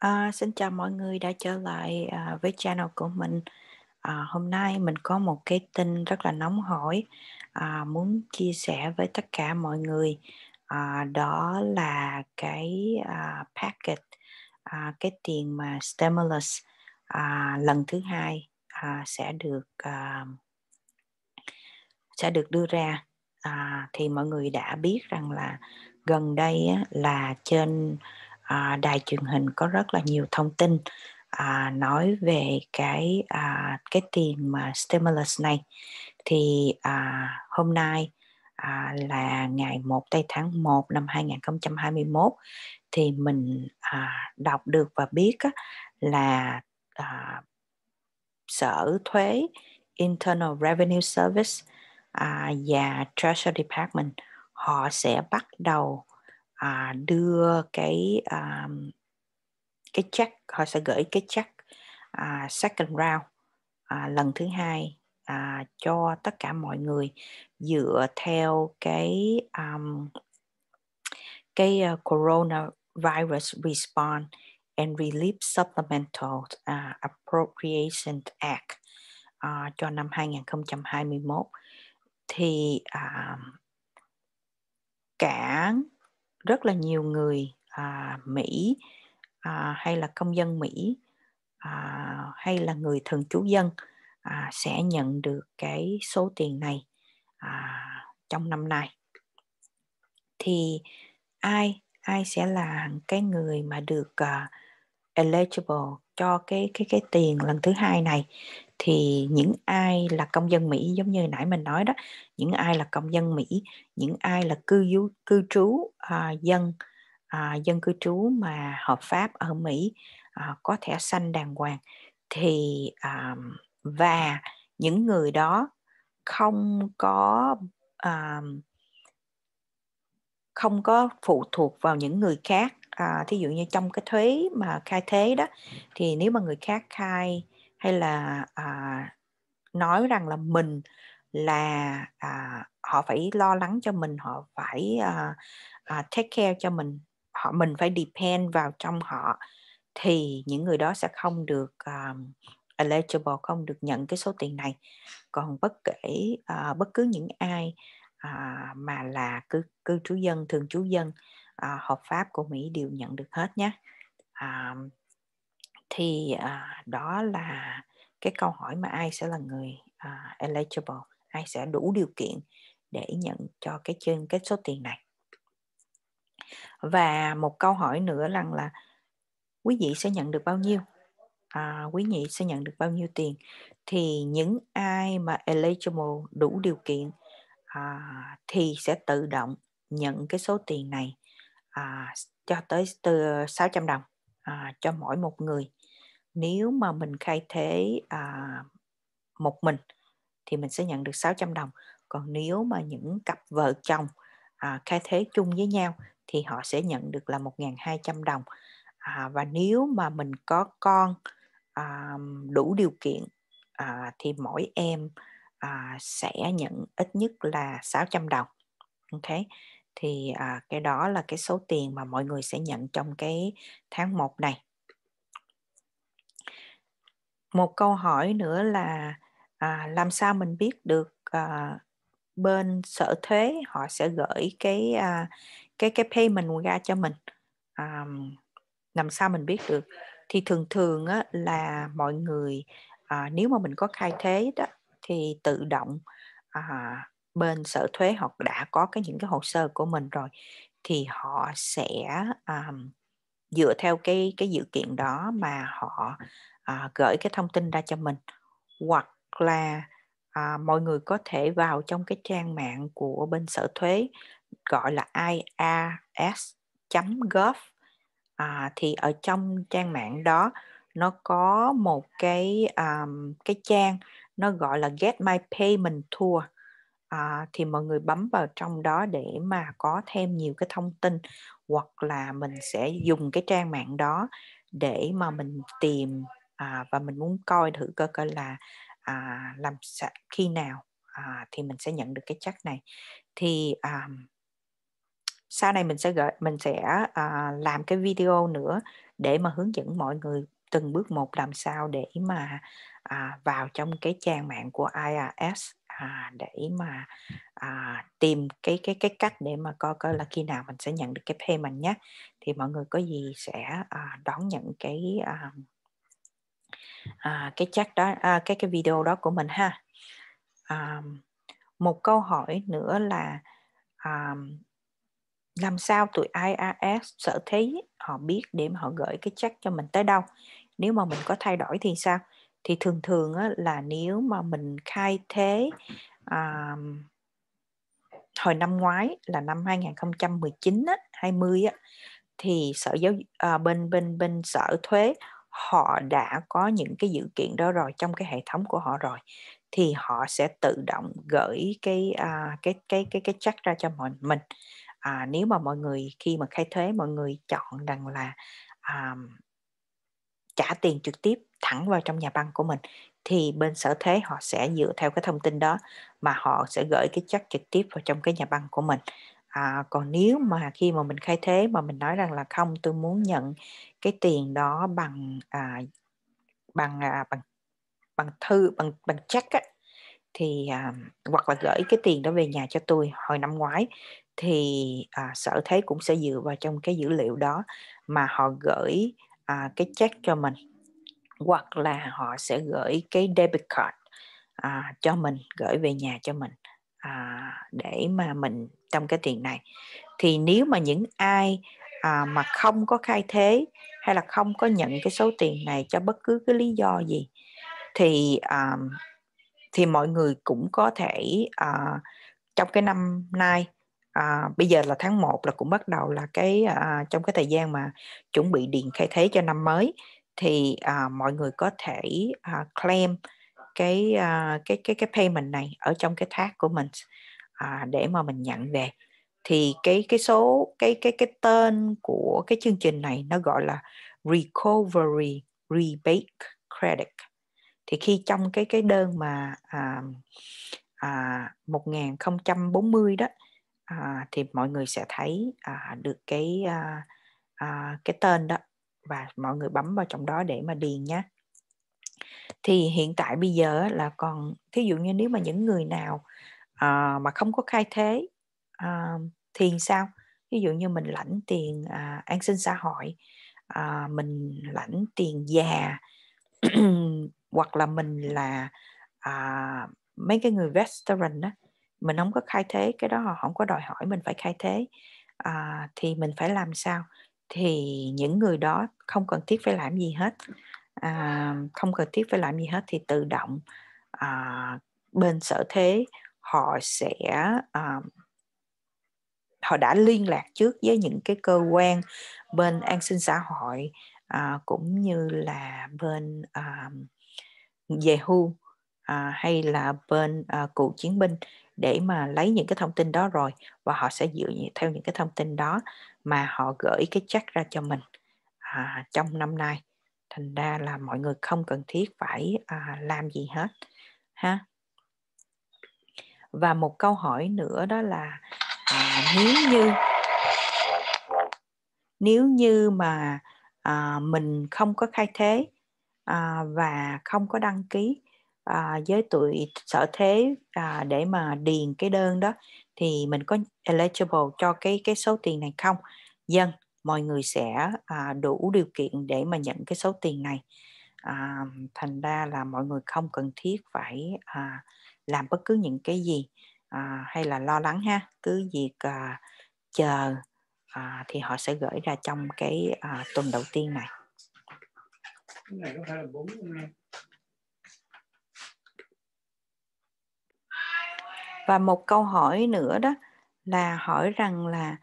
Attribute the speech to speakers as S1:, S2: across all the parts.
S1: À, xin chào mọi người đã trở lại à, với channel của mình. À, hôm nay mình có một cái tin rất là nóng hổi à, muốn chia sẻ với tất cả mọi người. À, đó là cái à, packet, à, cái tiền mà stimulus à, lần thứ hai à, sẽ được à, sẽ được đưa ra. À, thì mọi người đã biết rằng là gần đây á, là trên à, đài truyền hình có rất là nhiều thông tin à, nói về cái à, cái tiền mà stimulus này thì à, hôm nay à, là ngày 1 tây tháng 1 năm 2021 thì mình à, đọc được và biết á, là à, sở thuế Internal Revenue Service à, và Treasury Department họ sẽ bắt đầu à, đưa cái à, cái check họ sẽ gửi cái check à, second round à, lần thứ hai à, cho tất cả mọi người dựa theo cái um, cái uh, coronavirus response and relief supplemental uh, appropriation act uh, cho năm 2021 thì uh, cảng rất là nhiều người à, Mỹ à, hay là công dân Mỹ à, hay là người thường trú dân à, sẽ nhận được cái số tiền này à, trong năm nay thì ai ai sẽ là cái người mà được uh, eligible cho cái cái cái tiền lần thứ hai này thì những ai là công dân Mỹ giống như nãy mình nói đó những ai là công dân Mỹ những ai là cư du, cư trú à, dân à, dân cư trú mà hợp pháp ở Mỹ à, có thẻ xanh đàng hoàng thì à, và những người đó không có à, không có phụ thuộc vào những người khác à, thí dụ như trong cái thuế mà khai thuế đó thì nếu mà người khác khai hay là à, nói rằng là mình là à, họ phải lo lắng cho mình họ phải à, à, take care cho mình họ mình phải depend vào trong họ thì những người đó sẽ không được um, eligible không được nhận cái số tiền này còn bất kể uh, bất cứ những ai uh, mà là cư cư trú dân thường trú dân uh, hợp pháp của Mỹ đều nhận được hết nhé uh, thì à, đó là cái câu hỏi mà ai sẽ là người à, eligible ai sẽ đủ điều kiện để nhận cho cái chương cái số tiền này và một câu hỏi nữa rằng là quý vị sẽ nhận được bao nhiêu à, quý vị sẽ nhận được bao nhiêu tiền thì những ai mà eligible đủ điều kiện à, thì sẽ tự động nhận cái số tiền này à, cho tới từ 600 đồng à, cho mỗi một người nếu mà mình khai thế à, một mình thì mình sẽ nhận được 600 đồng còn nếu mà những cặp vợ chồng à, khai thế chung với nhau thì họ sẽ nhận được là 1.200 đồng à, và nếu mà mình có con à, đủ điều kiện à, thì mỗi em à, sẽ nhận ít nhất là 600 đồng ok thì à, cái đó là cái số tiền mà mọi người sẽ nhận trong cái tháng 1 này một câu hỏi nữa là à, làm sao mình biết được à, bên sở thuế họ sẽ gửi cái à, cái cái payment ra cho mình à, làm sao mình biết được thì thường thường á, là mọi người à, nếu mà mình có khai thuế đó thì tự động à, bên sở thuế họ đã có cái những cái hồ sơ của mình rồi thì họ sẽ à, dựa theo cái cái dự kiện đó mà họ à, gửi cái thông tin ra cho mình hoặc là à, mọi người có thể vào trong cái trang mạng của bên sở thuế gọi là iars.gov à, thì ở trong trang mạng đó nó có một cái um, cái trang nó gọi là get my payment tour à, thì mọi người bấm vào trong đó để mà có thêm nhiều cái thông tin hoặc là mình sẽ dùng cái trang mạng đó để mà mình tìm à, và mình muốn coi thử cơ cơ là à, làm khi nào à, thì mình sẽ nhận được cái chắc này thì à, sau này mình sẽ gửi mình sẽ à, làm cái video nữa để mà hướng dẫn mọi người từng bước một làm sao để mà à, vào trong cái trang mạng của IRS à, để mà à, tìm cái cái cái cách để mà coi coi là khi nào mình sẽ nhận được cái payment nhé thì mọi người có gì sẽ à, đón nhận cái à, à, cái chat đó à, cái cái video đó của mình ha à, một câu hỏi nữa là à, làm sao tụi IRS sở thấy họ biết để mà họ gửi cái check cho mình tới đâu nếu mà mình có thay đổi thì sao thì thường thường á, là nếu mà mình khai thế à, hồi năm ngoái là năm 2019 á, 20 á, thì sở giáo à, bên bên bên sở thuế họ đã có những cái dự kiện đó rồi trong cái hệ thống của họ rồi thì họ sẽ tự động gửi cái à, cái cái cái cái check ra cho mọi mình à, nếu mà mọi người khi mà khai thuế mọi người chọn rằng là à, trả tiền trực tiếp thẳng vào trong nhà băng của mình thì bên sở thuế họ sẽ dựa theo cái thông tin đó mà họ sẽ gửi cái check trực tiếp vào trong cái nhà băng của mình à, còn nếu mà khi mà mình khai thế mà mình nói rằng là không tôi muốn nhận cái tiền đó bằng à, bằng à, bằng bằng thư bằng bằng check á thì à, hoặc là gửi cái tiền đó về nhà cho tôi hồi năm ngoái thì à, sở thế cũng sẽ dựa vào trong cái dữ liệu đó mà họ gửi à, cái check cho mình hoặc là họ sẽ gửi cái debit card à, cho mình gửi về nhà cho mình à, để mà mình trong cái tiền này thì nếu mà những ai à, mà không có khai thế hay là không có nhận cái số tiền này cho bất cứ cái lý do gì thì à, thì mọi người cũng có thể à, trong cái năm nay à, bây giờ là tháng 1 là cũng bắt đầu là cái à, trong cái thời gian mà chuẩn bị điền khai thế cho năm mới thì à, mọi người có thể à, claim cái uh, cái cái cái payment này ở trong cái thác của mình uh, để mà mình nhận về thì cái cái số cái cái cái tên của cái chương trình này nó gọi là recovery rebate credit thì khi trong cái cái đơn mà à, à, 1040 đó à, thì mọi người sẽ thấy à, được cái à, à, cái tên đó và mọi người bấm vào trong đó để mà điền nhé thì hiện tại bây giờ là còn thí dụ như nếu mà những người nào à, mà không có khai thế à, thì sao ví dụ như mình lãnh tiền à, an sinh xã hội à, mình lãnh tiền già hoặc là mình là à, mấy cái người veteran đó mình không có khai thế cái đó họ không có đòi hỏi mình phải khai thế à, thì mình phải làm sao thì những người đó không cần thiết phải làm gì hết à, không cần thiết phải làm gì hết thì tự động à, bên sở thế họ sẽ à, họ đã liên lạc trước với những cái cơ quan bên an sinh xã hội à, cũng như là bên à, về hưu à, hay là bên à, cựu chiến binh để mà lấy những cái thông tin đó rồi và họ sẽ dựa theo những cái thông tin đó mà họ gửi cái check ra cho mình à, trong năm nay thành ra là mọi người không cần thiết phải à, làm gì hết ha và một câu hỏi nữa đó là à, nếu như nếu như mà à, mình không có khai thế à, và không có đăng ký à, với tụi sở thế à, để mà điền cái đơn đó thì mình có eligible cho cái cái số tiền này không dân vâng mọi người sẽ à, đủ điều kiện để mà nhận cái số tiền này à, thành ra là mọi người không cần thiết phải à, làm bất cứ những cái gì à, hay là lo lắng ha cứ việc à, chờ à, thì họ sẽ gửi ra trong cái à, tuần đầu tiên này cái này có phải là 4 không em? và một câu hỏi nữa đó là hỏi rằng là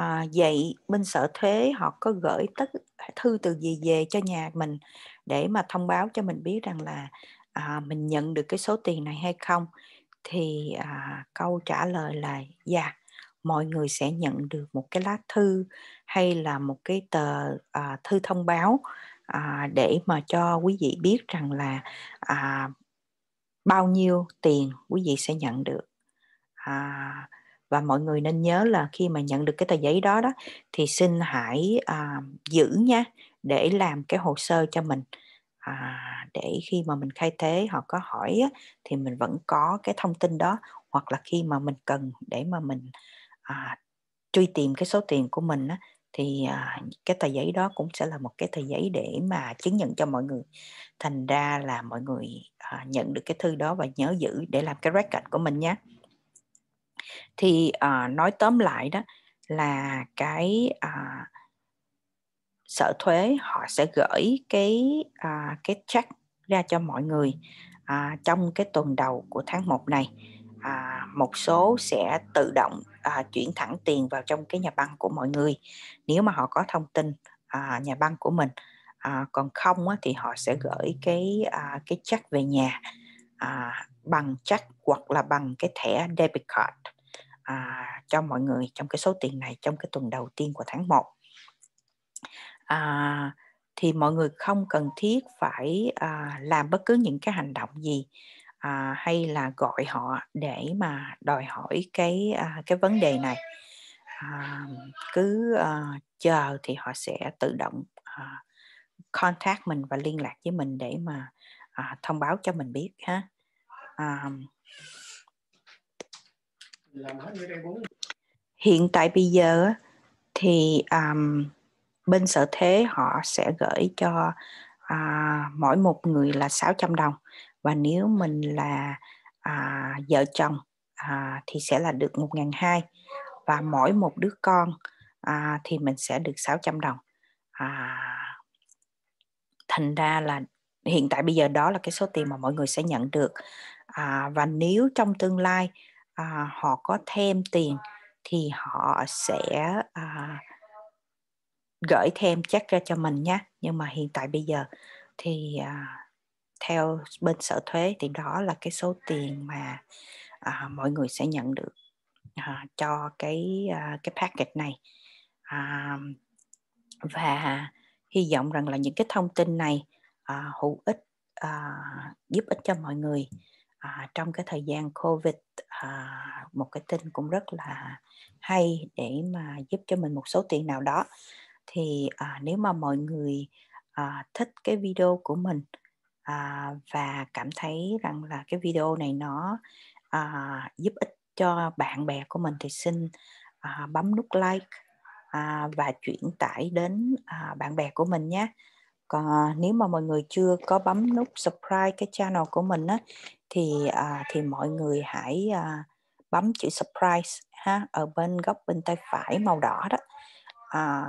S1: à, vậy bên sở thuế họ có gửi tất thư từ gì về cho nhà mình để mà thông báo cho mình biết rằng là à, mình nhận được cái số tiền này hay không thì à, câu trả lời là dạ yeah, mọi người sẽ nhận được một cái lá thư hay là một cái tờ à, thư thông báo à, để mà cho quý vị biết rằng là à, bao nhiêu tiền quý vị sẽ nhận được à, và mọi người nên nhớ là khi mà nhận được cái tờ giấy đó đó thì xin hãy à, giữ nha để làm cái hồ sơ cho mình à, để khi mà mình khai thế họ có hỏi á, thì mình vẫn có cái thông tin đó hoặc là khi mà mình cần để mà mình à, truy tìm cái số tiền của mình á, thì à, cái tờ giấy đó cũng sẽ là một cái tờ giấy để mà chứng nhận cho mọi người thành ra là mọi người à, nhận được cái thư đó và nhớ giữ để làm cái record của mình nhé thì à, nói tóm lại đó là cái à, sở thuế họ sẽ gửi cái à, cái check ra cho mọi người à, trong cái tuần đầu của tháng 1 này à, một số sẽ tự động à, chuyển thẳng tiền vào trong cái nhà băng của mọi người nếu mà họ có thông tin à, nhà băng của mình à, còn không á, thì họ sẽ gửi cái à, cái check về nhà à, bằng check hoặc là bằng cái thẻ debit card à, cho mọi người trong cái số tiền này trong cái tuần đầu tiên của tháng 1 à, thì mọi người không cần thiết phải à, làm bất cứ những cái hành động gì à, hay là gọi họ để mà đòi hỏi cái à, cái vấn đề này à, cứ à, chờ thì họ sẽ tự động à, contact mình và liên lạc với mình để mà à, thông báo cho mình biết ha à, hiện tại bây giờ thì um, bên sở thế họ sẽ gửi cho uh, mỗi một người là 600 đồng và nếu mình là uh, vợ chồng uh, thì sẽ là được 1.200 và mỗi một đứa con uh, thì mình sẽ được 600 đồng uh, thành ra là hiện tại bây giờ đó là cái số tiền mà mọi người sẽ nhận được à, và nếu trong tương lai à, họ có thêm tiền thì họ sẽ à, gửi thêm chắc ra cho mình nhé nhưng mà hiện tại bây giờ thì à, theo bên sở thuế thì đó là cái số tiền mà à, mọi người sẽ nhận được à, cho cái à, cái package này à, và hy vọng rằng là những cái thông tin này à, hữu ích à, giúp ích cho mọi người à, trong cái thời gian covid à, một cái tin cũng rất là hay để mà giúp cho mình một số tiền nào đó thì à, nếu mà mọi người à, thích cái video của mình à, và cảm thấy rằng là cái video này nó à, giúp ích cho bạn bè của mình thì xin à, bấm nút like à, và chuyển tải đến à, bạn bè của mình nhé còn ờ, nếu mà mọi người chưa có bấm nút subscribe cái channel của mình á thì à, thì mọi người hãy à, bấm chữ subscribe ha ở bên góc bên tay phải màu đỏ đó à,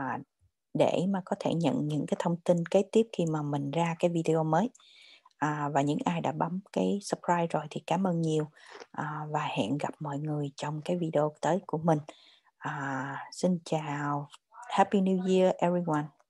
S1: để mà có thể nhận những cái thông tin kế tiếp khi mà mình ra cái video mới à, và những ai đã bấm cái subscribe rồi thì cảm ơn nhiều à, và hẹn gặp mọi người trong cái video tới của mình à, xin chào happy new year everyone